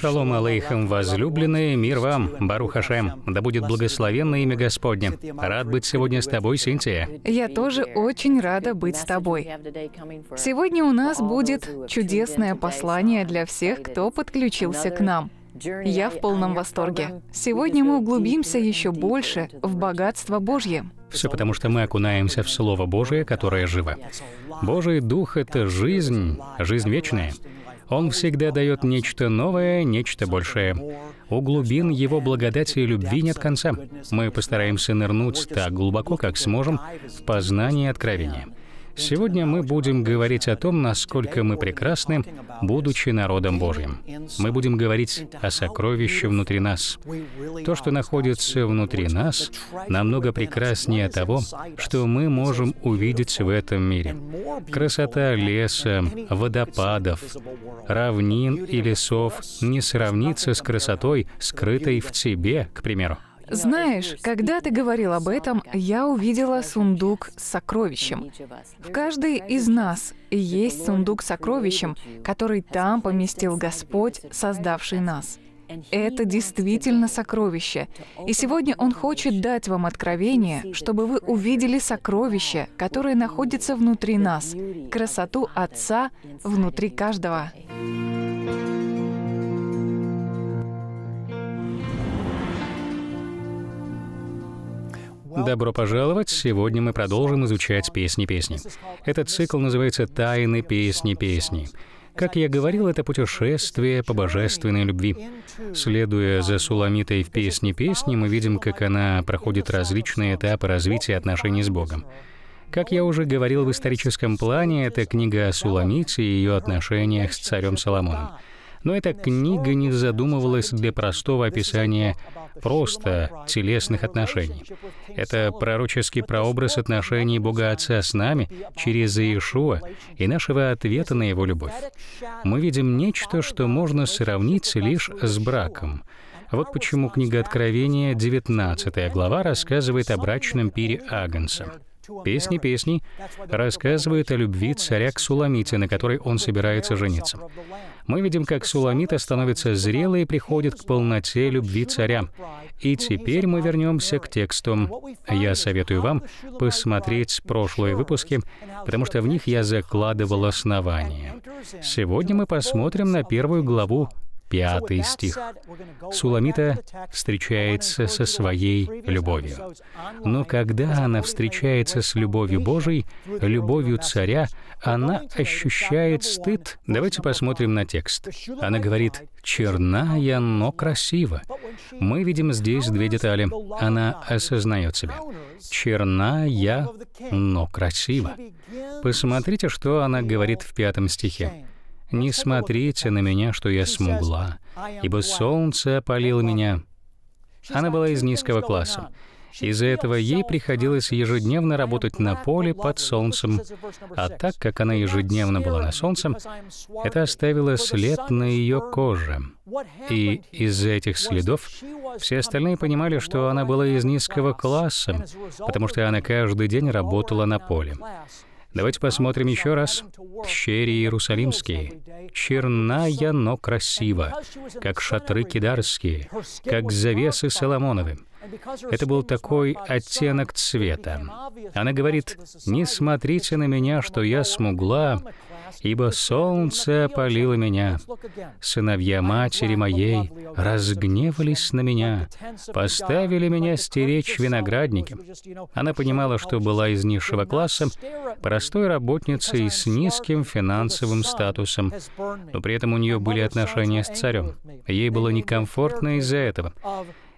Шалом алейхам, возлюбленные, мир вам, Бару Хашем. Да будет благословенно имя Господне. Рад быть сегодня с тобой, Синтия. Я тоже очень рада быть с тобой. Сегодня у нас будет чудесное послание для всех, кто подключился к нам. Я в полном восторге. Сегодня мы углубимся еще больше в богатство Божье. Все потому, что мы окунаемся в Слово Божие, которое живо. Божий Дух — это жизнь, жизнь вечная. Он всегда дает нечто новое, нечто большее. У глубин Его благодати и любви нет конца. Мы постараемся нырнуть так глубоко, как сможем, в познание откровения. Сегодня мы будем говорить о том, насколько мы прекрасны, будучи народом Божьим. Мы будем говорить о сокровище внутри нас. То, что находится внутри нас, намного прекраснее того, что мы можем увидеть в этом мире. Красота леса, водопадов, равнин и лесов не сравнится с красотой, скрытой в тебе, к примеру. Знаешь, когда ты говорил об этом, я увидела сундук с сокровищем. В каждой из нас есть сундук с сокровищем, который там поместил Господь, создавший нас. Это действительно сокровище. И сегодня Он хочет дать вам откровение, чтобы вы увидели сокровище, которое находится внутри нас, красоту Отца внутри каждого. Добро пожаловать! Сегодня мы продолжим изучать песни песни. Этот цикл называется «Тайны песни песни». Как я говорил, это путешествие по божественной любви. Следуя за Суламитой в песне песни, мы видим, как она проходит различные этапы развития отношений с Богом. Как я уже говорил в историческом плане, это книга о Суламите и ее отношениях с царем Соломоном. Но эта книга не задумывалась для простого описания просто телесных отношений. Это пророческий прообраз отношений Бога Отца с нами через Иешуа и нашего ответа на Его любовь. Мы видим нечто, что можно сравнить лишь с браком. Вот почему книга Откровения, 19 глава, рассказывает о брачном пире Агнца. Песни песни рассказывает о любви царя к Суламите, на которой он собирается жениться мы видим, как Суламита становится зрелой и приходит к полноте любви царя. И теперь мы вернемся к тексту. Я советую вам посмотреть прошлые выпуски, потому что в них я закладывал основания. Сегодня мы посмотрим на первую главу пятый стих. Суламита встречается со своей любовью. Но когда она встречается с любовью Божией, любовью царя, она ощущает стыд. Давайте посмотрим на текст. Она говорит «черная, но красиво». Мы видим здесь две детали. Она осознает себя. «Черная, но красиво». Посмотрите, что она говорит в пятом стихе. «Не смотрите на меня, что я смугла, ибо солнце опалило меня». Она была из низкого класса. Из-за этого ей приходилось ежедневно работать на поле под солнцем. А так как она ежедневно была на солнце, это оставило след на ее коже. И из-за этих следов все остальные понимали, что она была из низкого класса, потому что она каждый день работала на поле. Давайте посмотрим еще раз. Щери Иерусалимские, черная, но красиво, как шатры кидарские, как завесы Соломоновы. Это был такой оттенок цвета. Она говорит, «Не смотрите на меня, что я смугла, ибо солнце опалило меня. Сыновья матери моей разгневались на меня, поставили меня стеречь виноградники. Она понимала, что была из низшего класса, простой работницей с низким финансовым статусом, но при этом у нее были отношения с царем. Ей было некомфортно из-за этого.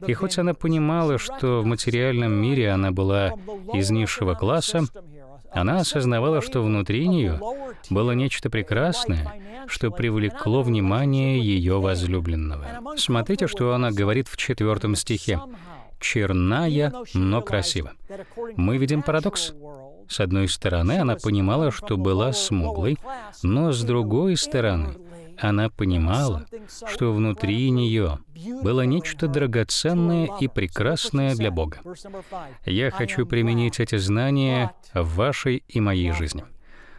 И хоть она понимала, что в материальном мире она была из низшего класса, она осознавала, что внутри нее было нечто прекрасное, что привлекло внимание ее возлюбленного. Смотрите, что она говорит в четвертом стихе. «Черная, но красива». Мы видим парадокс. С одной стороны, она понимала, что была смуглой, но с другой стороны — она понимала, что внутри нее было нечто драгоценное и прекрасное для Бога. Я хочу применить эти знания в вашей и моей жизни.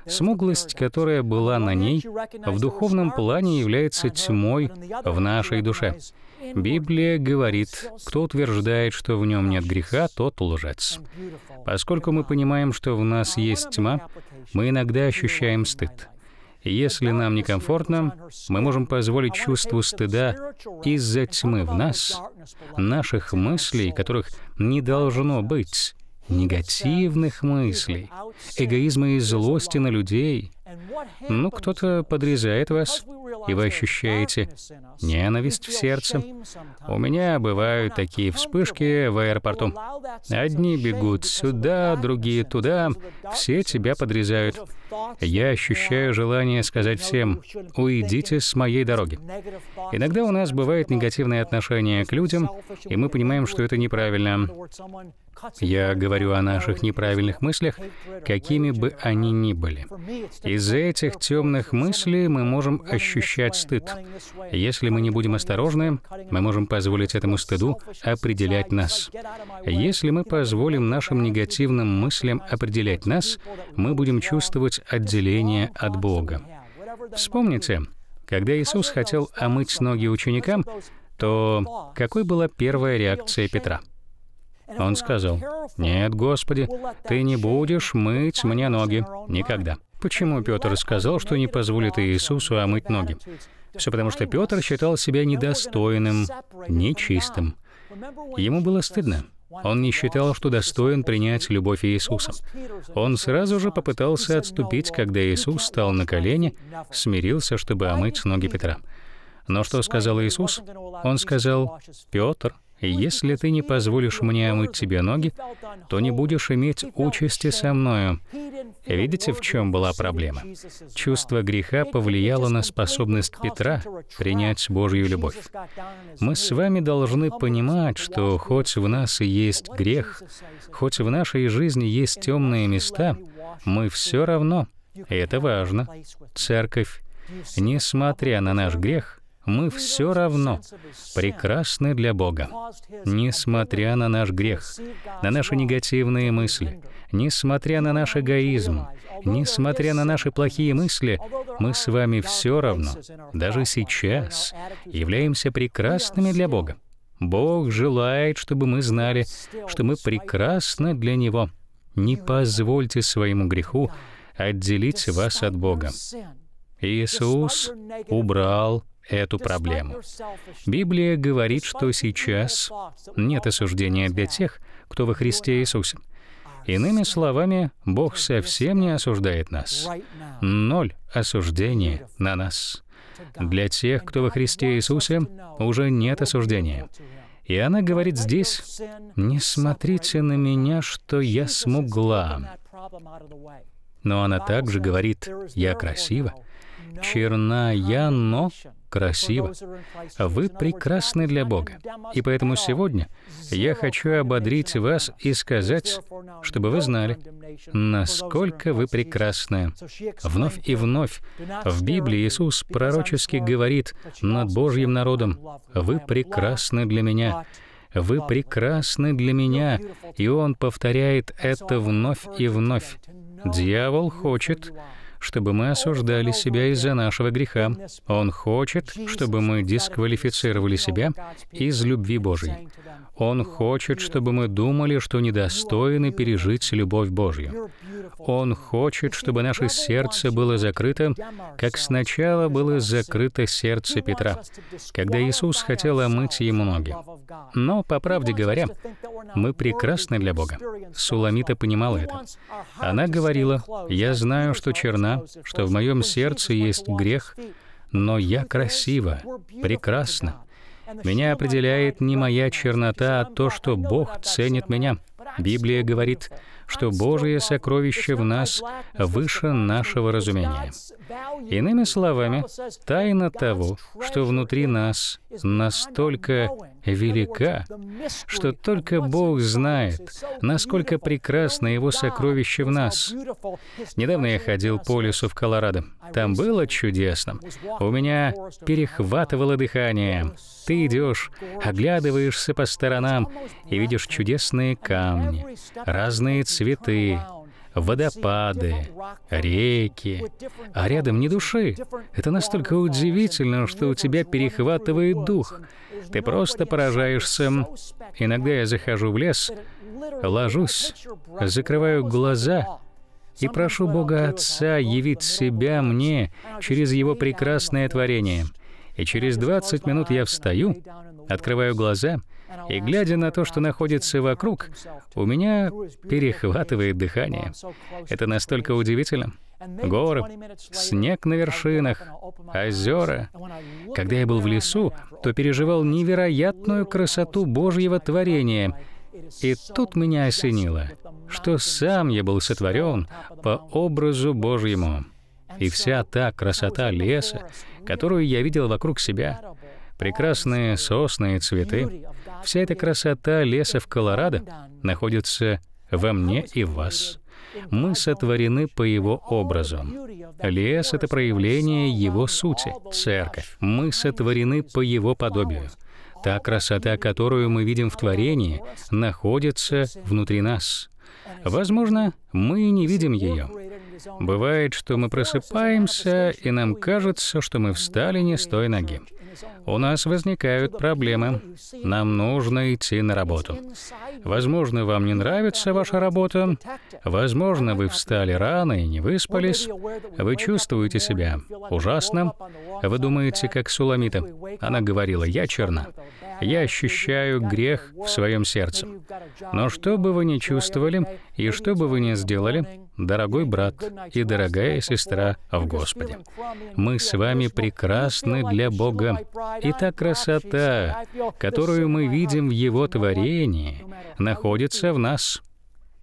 Смуглость, которая была на ней, в духовном плане является тьмой в нашей душе. Библия говорит, кто утверждает, что в нем нет греха, тот лжец. Поскольку мы понимаем, что в нас есть тьма, мы иногда ощущаем стыд. Если нам некомфортно, мы можем позволить чувству стыда из-за тьмы в нас, наших мыслей, которых не должно быть, негативных мыслей, эгоизма и злости на людей. Ну, кто-то подрезает вас, и вы ощущаете ненависть в сердце. У меня бывают такие вспышки в аэропорту. Одни бегут сюда, другие туда, все тебя подрезают. Я ощущаю желание сказать всем, уйдите с моей дороги. Иногда у нас бывает негативное отношение к людям, и мы понимаем, что это неправильно. Я говорю о наших неправильных мыслях, какими бы они ни были. Из-за этих темных мыслей мы можем ощущать стыд. Если мы не будем осторожны, мы можем позволить этому стыду определять нас. Если мы позволим нашим негативным мыслям определять нас, мы будем чувствовать отделение от Бога. Вспомните, когда Иисус хотел омыть ноги ученикам, то какой была первая реакция Петра? Он сказал, «Нет, Господи, ты не будешь мыть мне ноги. Никогда». Почему Петр сказал, что не позволит Иисусу омыть ноги? Все потому, что Петр считал себя недостойным, нечистым. Ему было стыдно. Он не считал, что достоин принять любовь Иисуса. Он сразу же попытался отступить, когда Иисус стал на колени, смирился, чтобы омыть ноги Петра. Но что сказал Иисус? Он сказал, «Петр, «Если ты не позволишь мне омыть тебе ноги, то не будешь иметь участи со мною». Видите, в чем была проблема? Чувство греха повлияло на способность Петра принять Божью любовь. Мы с вами должны понимать, что хоть в нас и есть грех, хоть в нашей жизни есть темные места, мы все равно, и это важно, церковь, несмотря на наш грех, мы все равно прекрасны для Бога. Несмотря на наш грех, на наши негативные мысли, несмотря на наш эгоизм, несмотря на наши плохие мысли, мы с вами все равно, даже сейчас, являемся прекрасными для Бога. Бог желает, чтобы мы знали, что мы прекрасны для Него. Не позвольте своему греху отделить вас от Бога. Иисус убрал эту проблему. Библия говорит, что сейчас нет осуждения для тех, кто во Христе Иисусе. Иными словами, Бог совсем не осуждает нас. Ноль осуждения на нас. Для тех, кто во Христе Иисусе, уже нет осуждения. И она говорит здесь, «Не смотрите на меня, что я смугла». Но она также говорит, «Я красива, черная, но красиво. Вы прекрасны для Бога. И поэтому сегодня я хочу ободрить вас и сказать, чтобы вы знали, насколько вы прекрасны. Вновь и вновь в Библии Иисус пророчески говорит над Божьим народом, «Вы прекрасны для Меня». «Вы прекрасны для меня», и он повторяет это вновь и вновь. Дьявол хочет, чтобы мы осуждали себя из-за нашего греха. Он хочет, чтобы мы дисквалифицировали себя из любви Божьей. Он хочет, чтобы мы думали, что недостойны пережить любовь Божью. Он хочет, чтобы наше сердце было закрыто, как сначала было закрыто сердце Петра, когда Иисус хотел омыть ему ноги. Но, по правде говоря, мы прекрасны для Бога. Суламита понимала это. Она говорила, «Я знаю, что черна что в моем сердце есть грех, но я красива, прекрасна. Меня определяет не моя чернота, а то, что Бог ценит меня. Библия говорит, что Божие сокровище в нас выше нашего разумения. Иными словами, тайна того, что внутри нас настолько велика, что только Бог знает, насколько прекрасно Его сокровище в нас. Недавно я ходил по лесу в Колорадо. Там было чудесно. У меня перехватывало дыхание. Ты идешь, оглядываешься по сторонам и видишь чудесные камни, разные цветы, водопады, реки, а рядом ни души. Это настолько удивительно, что у тебя перехватывает дух — ты просто поражаешься. Иногда я захожу в лес, ложусь, закрываю глаза и прошу Бога Отца явить себя мне через Его прекрасное творение. И через 20 минут я встаю, открываю глаза, и глядя на то, что находится вокруг, у меня перехватывает дыхание. Это настолько удивительно горы, снег на вершинах, озера. Когда я был в лесу, то переживал невероятную красоту Божьего творения. И тут меня осенило, что сам я был сотворен по образу Божьему. И вся та красота леса, которую я видел вокруг себя, прекрасные сосны и цветы, вся эта красота леса в Колорадо находится во мне и в вас. Мы сотворены по Его образу. Лес — это проявление Его сути, церковь. Мы сотворены по Его подобию. Та красота, которую мы видим в творении, находится внутри нас. Возможно, мы не видим ее. Бывает, что мы просыпаемся, и нам кажется, что мы встали не с той ноги у нас возникают проблемы. Нам нужно идти на работу. Возможно, вам не нравится ваша работа. Возможно, вы встали рано и не выспались. Вы чувствуете себя ужасно. Вы думаете, как Суламита. Она говорила, я черна. Я ощущаю грех в своем сердце. Но что бы вы ни чувствовали и что бы вы ни сделали, дорогой брат и дорогая сестра в Господе, мы с вами прекрасны для Бога. И та красота, которую мы видим в Его творении, находится в нас.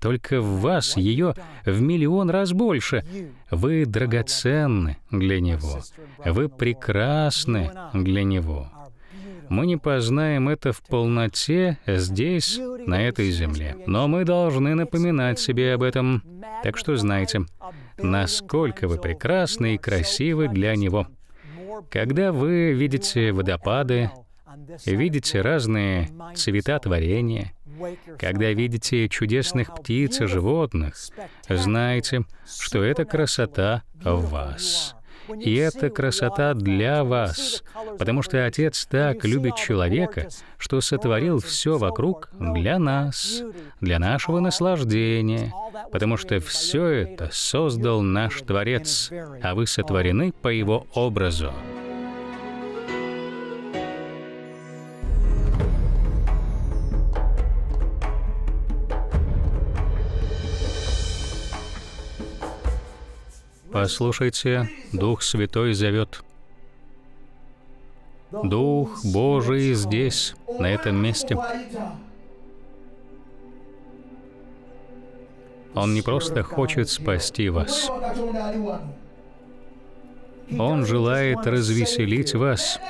Только в вас ее в миллион раз больше. Вы драгоценны для Него. Вы прекрасны для Него. Мы не познаем это в полноте здесь, на этой земле. Но мы должны напоминать себе об этом. Так что знайте, насколько вы прекрасны и красивы для Него. Когда вы видите водопады, видите разные цвета творения — когда видите чудесных птиц и животных, знайте, что эта красота в вас. И это красота для вас, потому что Отец так любит человека, что сотворил все вокруг для нас, для нашего наслаждения, потому что все это создал наш Творец, а вы сотворены по его образу. Послушайте, Дух Святой зовет. Дух Божий здесь, на этом месте. Он не просто хочет спасти вас. Он желает развеселить вас.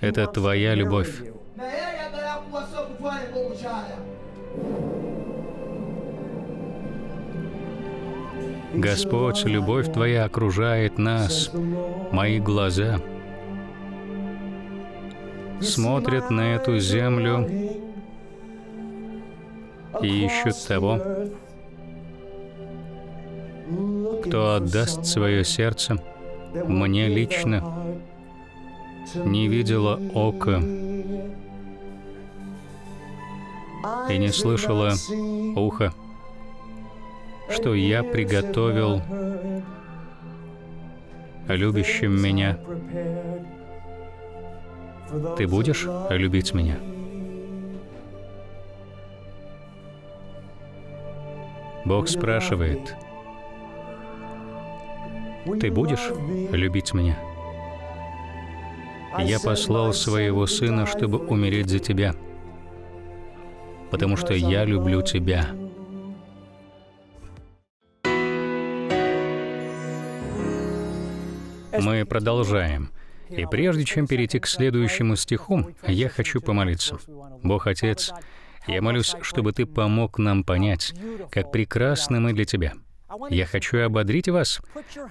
Это твоя любовь. Господь, любовь Твоя окружает нас, мои глаза смотрят на эту землю и ищут того, кто отдаст свое сердце мне лично, не видела ока и не слышала ухо что я приготовил любящим меня. Ты будешь любить меня. Бог спрашивает, ты будешь любить меня? Я послал своего сына, чтобы умереть за тебя, потому что я люблю тебя. Мы продолжаем. И прежде чем перейти к следующему стиху, я хочу помолиться. Бог Отец, я молюсь, чтобы Ты помог нам понять, как прекрасны мы для Тебя. Я хочу ободрить вас.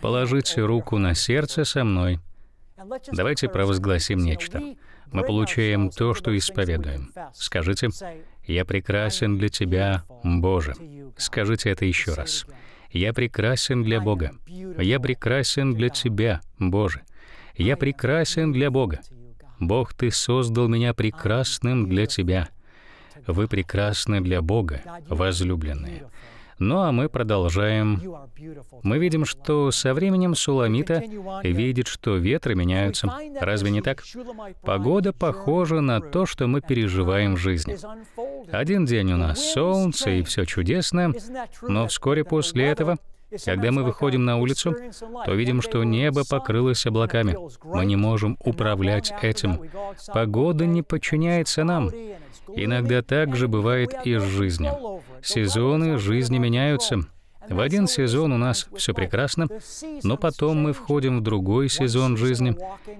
Положите руку на сердце со мной. Давайте провозгласим нечто. Мы получаем то, что исповедуем. Скажите, «Я прекрасен для Тебя, Боже». Скажите это еще раз. Я прекрасен для Бога. Я прекрасен для Тебя, Боже. Я прекрасен для Бога. Бог, Ты создал меня прекрасным для Тебя. Вы прекрасны для Бога, возлюбленные. Ну а мы продолжаем. Мы видим, что со временем Суламита видит, что ветры меняются. Разве не так? Погода похожа на то, что мы переживаем в жизни. Один день у нас солнце и все чудесно, но вскоре после этого когда мы выходим на улицу, то видим, что небо покрылось облаками. Мы не можем управлять этим. Погода не подчиняется нам. Иногда так же бывает и с жизнью. Сезоны жизни меняются. В один сезон у нас все прекрасно, но потом мы входим в другой сезон жизни,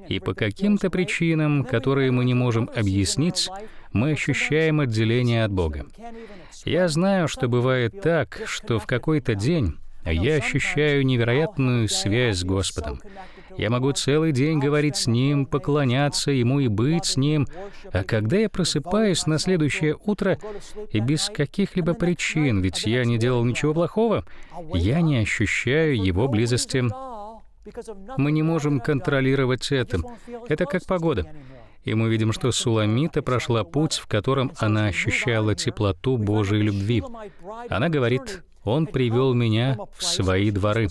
и по каким-то причинам, которые мы не можем объяснить, мы ощущаем отделение от Бога. Я знаю, что бывает так, что в какой-то день я ощущаю невероятную связь с Господом. Я могу целый день говорить с Ним, поклоняться Ему и быть с Ним. А когда я просыпаюсь на следующее утро, и без каких-либо причин, ведь я не делал ничего плохого, я не ощущаю Его близости. Мы не можем контролировать это. Это как погода. И мы видим, что Суламита прошла путь, в котором она ощущала теплоту Божьей любви. Она говорит, он привел меня в свои дворы.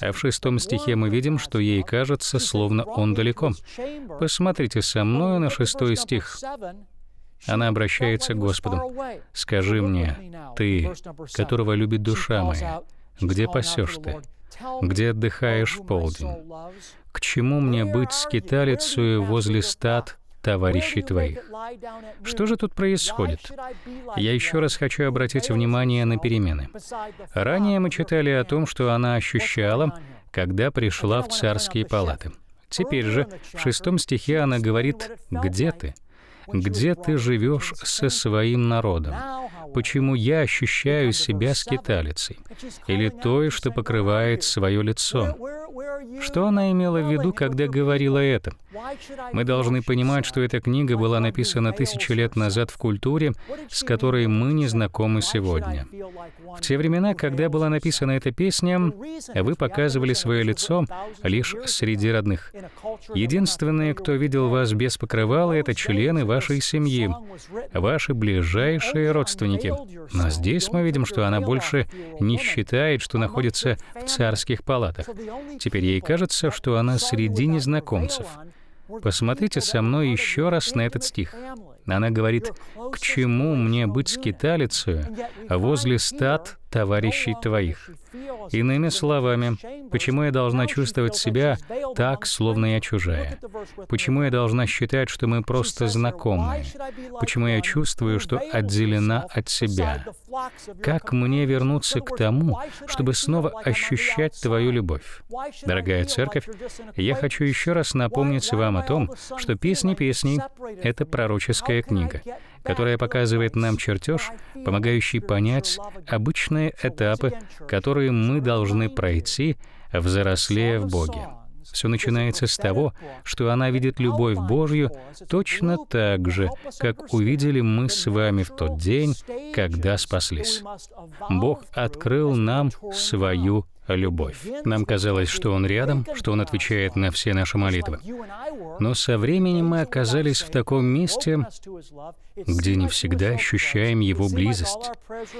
А в шестом стихе мы видим, что ей кажется, словно он далеко. Посмотрите со мной на шестой стих. Она обращается к Господу. «Скажи мне, ты, которого любит душа моя, где пасешь ты? Где отдыхаешь в полдень? К чему мне быть скиталицею возле стад товарищей твоих. Что же тут происходит? Я еще раз хочу обратить внимание на перемены. Ранее мы читали о том, что она ощущала, когда пришла в царские палаты. Теперь же в шестом стихе она говорит «Где ты?» «Где ты живешь со своим народом?» почему я ощущаю себя скиталицей, или той, что покрывает свое лицо. Что она имела в виду, когда говорила это? Мы должны понимать, что эта книга была написана тысячи лет назад в культуре, с которой мы не знакомы сегодня. В те времена, когда была написана эта песня, вы показывали свое лицо лишь среди родных. Единственные, кто видел вас без покрывала, это члены вашей семьи, ваши ближайшие родственники свете. Но здесь мы видим, что она больше не считает, что находится в царских палатах. Теперь ей кажется, что она среди незнакомцев. Посмотрите со мной еще раз на этот стих. Она говорит, «К чему мне быть скиталицею возле стад товарищей твоих. Иными словами, почему я должна чувствовать себя так, словно я чужая? Почему я должна считать, что мы просто знакомые? Почему я чувствую, что отделена от себя? Как мне вернуться к тому, чтобы снова ощущать твою любовь? Дорогая церковь, я хочу еще раз напомнить вам о том, что «Песни песней» — это пророческая книга которая показывает нам чертеж, помогающий понять обычные этапы, которые мы должны пройти, взрослея в Боге. Все начинается с того, что она видит любовь Божью точно так же, как увидели мы с вами в тот день, когда спаслись. Бог открыл нам свою любовь. Нам казалось, что Он рядом, что Он отвечает на все наши молитвы. Но со временем мы оказались в таком месте, где не всегда ощущаем Его близость.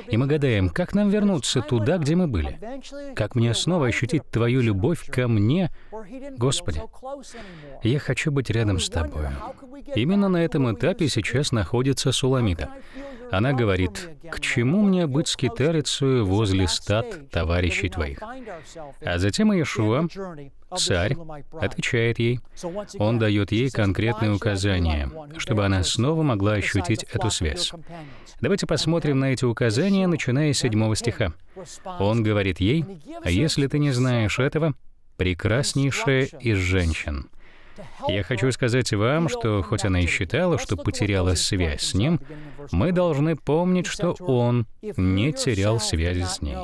И мы гадаем, как нам вернуться туда, где мы были? Как мне снова ощутить Твою любовь ко мне, Господи? Я хочу быть рядом с Тобою. Именно на этом этапе сейчас находится Суламита. Она говорит, «К чему мне быть скитарицею возле стад товарищей твоих?» А затем Иешуа, царь, отвечает ей. Он дает ей конкретные указания, чтобы она снова могла ощутить эту связь. Давайте посмотрим на эти указания, начиная с 7 стиха. Он говорит ей, «А «Если ты не знаешь этого, прекраснейшая из женщин, я хочу сказать вам, что хоть она и считала, что потеряла связь с ним, мы должны помнить, что он не терял связи с ней.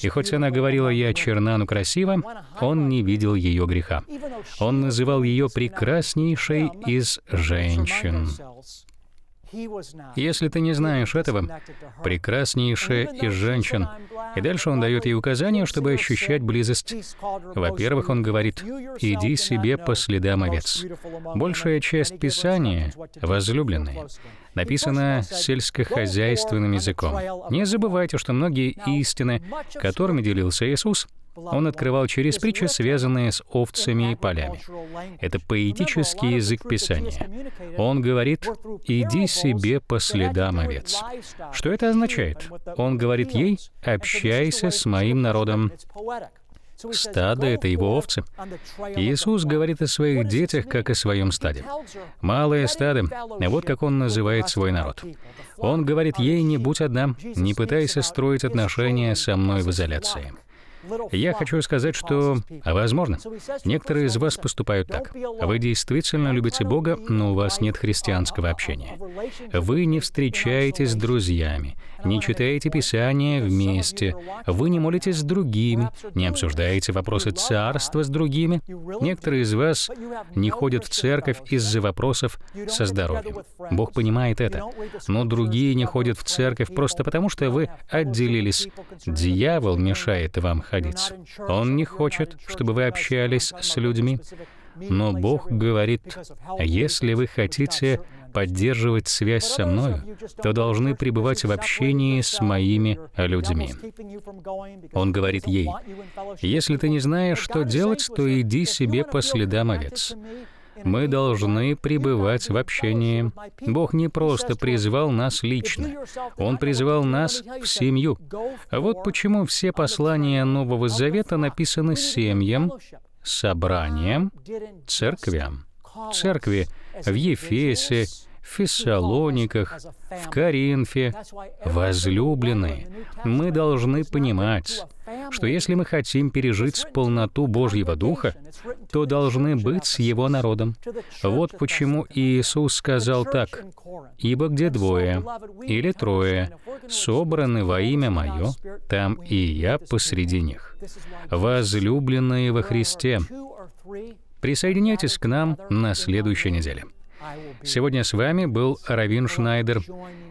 И хоть она говорила «я черна, но красива», он не видел ее греха. Он называл ее прекраснейшей из женщин. Если ты не знаешь этого, прекраснейшая из женщин. И дальше он дает ей указания, чтобы ощущать близость. Во-первых, он говорит, «Иди себе по следам овец». Большая часть Писания, возлюбленные, написана сельскохозяйственным языком. Не забывайте, что многие истины, которыми делился Иисус, он открывал через притчи, связанные с овцами и полями. Это поэтический язык Писания. Он говорит «иди себе по следам овец». Что это означает? Он говорит ей «общайся с моим народом». Стадо — это его овцы. Иисус говорит о своих детях, как о своем стаде. «Малое стадо» — вот как он называет свой народ. Он говорит ей «не будь одна, не пытайся строить отношения со мной в изоляции». Я хочу сказать, что, возможно, некоторые из вас поступают так. Вы действительно любите Бога, но у вас нет христианского общения. Вы не встречаетесь с друзьями, не читаете Писание вместе, вы не молитесь с другими, не обсуждаете вопросы царства с другими. Некоторые из вас не ходят в церковь из-за вопросов со здоровьем. Бог понимает это. Но другие не ходят в церковь просто потому, что вы отделились. Дьявол мешает вам ходить находиться. Он не хочет, чтобы вы общались с людьми. Но Бог говорит, если вы хотите поддерживать связь со мною, то должны пребывать в общении с моими людьми. Он говорит ей, если ты не знаешь, что делать, то иди себе по следам овец. Мы должны пребывать в общении. Бог не просто призвал нас лично, Он призвал нас в семью. Вот почему все послания Нового Завета написаны семьям, собранием, церквям. Церкви в Ефесе, в Фессалониках, в Коринфе, возлюбленные, мы должны понимать, что если мы хотим пережить полноту Божьего Духа, то должны быть с Его народом. Вот почему Иисус сказал так, «Ибо где двое или трое собраны во имя Мое, там и Я посреди них». Возлюбленные во Христе, присоединяйтесь к нам на следующей неделе. Сегодня с вами был Равин Шнайдер.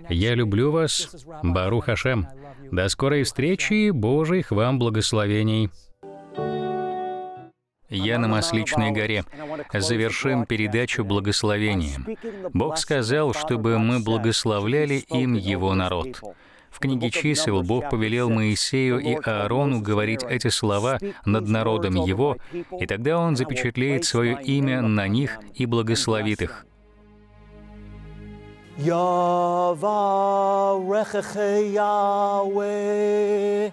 Я люблю вас, Бару Хашем. До скорой встречи и Божьих вам благословений. Я на Масличной горе. Завершим передачу благословением. Бог сказал, чтобы мы благословляли им Его народ. В книге чисел Бог повелел Моисею и Аарону говорить эти слова над народом его, и тогда он запечатлеет свое имя на них и благословит их. Yavarecheche Yahweh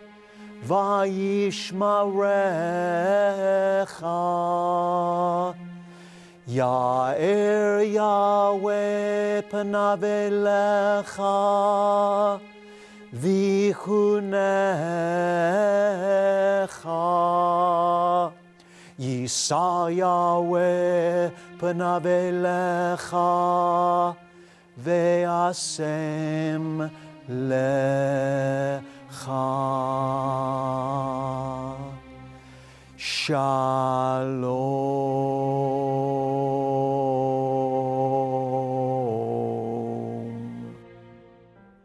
Vayishmarecha Yair Yahweh Panavelecha Vichunecha Yisa Yahweh Panavelecha they are same lecha shalom.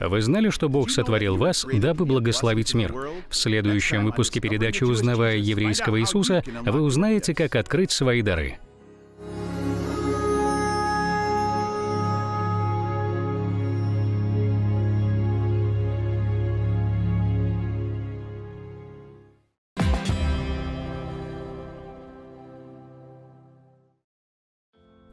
Вы знали, что Бог сотворил вас, дабы благословить мир? В следующем выпуске передачи «Узнавая еврейского Иисуса» вы узнаете, как открыть свои дары.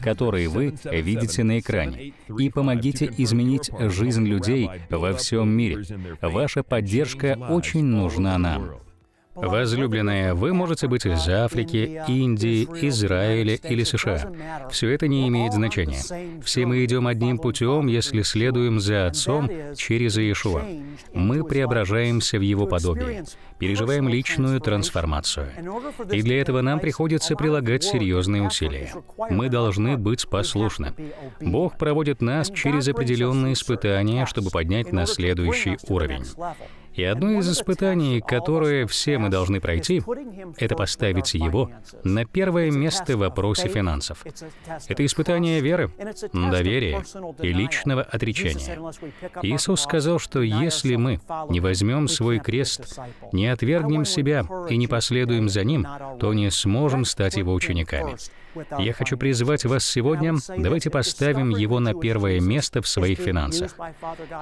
которые вы видите на экране, и помогите изменить жизнь людей во всем мире. Ваша поддержка очень нужна нам. Возлюбленные, вы можете быть из Африки, Индии, Израиля или США. Все это не имеет значения. Все мы идем одним путем, если следуем за Отцом через Иешуа. Мы преображаемся в Его подобие, переживаем личную трансформацию. И для этого нам приходится прилагать серьезные усилия. Мы должны быть послушны. Бог проводит нас через определенные испытания, чтобы поднять на следующий уровень. И одно из испытаний, которое все мы должны пройти, это поставить его на первое место в вопросе финансов. Это испытание веры, доверия и личного отречения. Иисус сказал, что если мы не возьмем свой крест, не отвергнем себя и не последуем за ним, то не сможем стать его учениками. Я хочу призвать вас сегодня, давайте поставим его на первое место в своих финансах.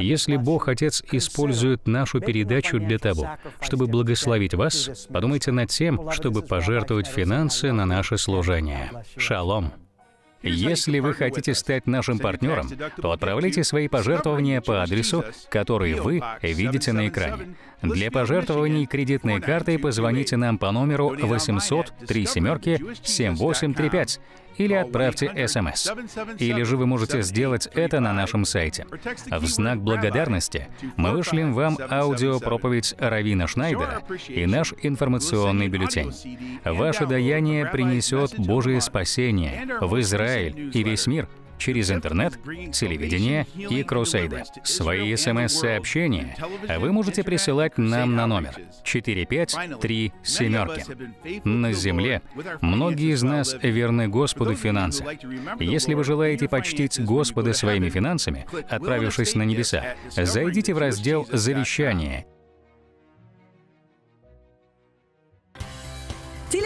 Если Бог Отец использует нашу передачу для того, чтобы благословить вас, подумайте над тем, чтобы пожертвовать финансы на наше служение. Шалом! Если вы хотите стать нашим партнером, то отправляйте свои пожертвования по адресу, который вы видите на экране. Для пожертвований кредитной картой позвоните нам по номеру 800 3 семерки 7835 или отправьте СМС. Или же вы можете сделать это на нашем сайте. В знак благодарности мы вышлем вам аудиопроповедь Равина Шнайдера и наш информационный бюллетень. Ваше даяние принесет Божие спасение в Израиль и весь мир — через интернет, телевидение и кроссейды. Свои смс-сообщения вы можете присылать нам на номер 4537. На земле многие из нас верны Господу финансы. Если вы желаете почтить Господа своими финансами, отправившись на небеса, зайдите в раздел «Завещание»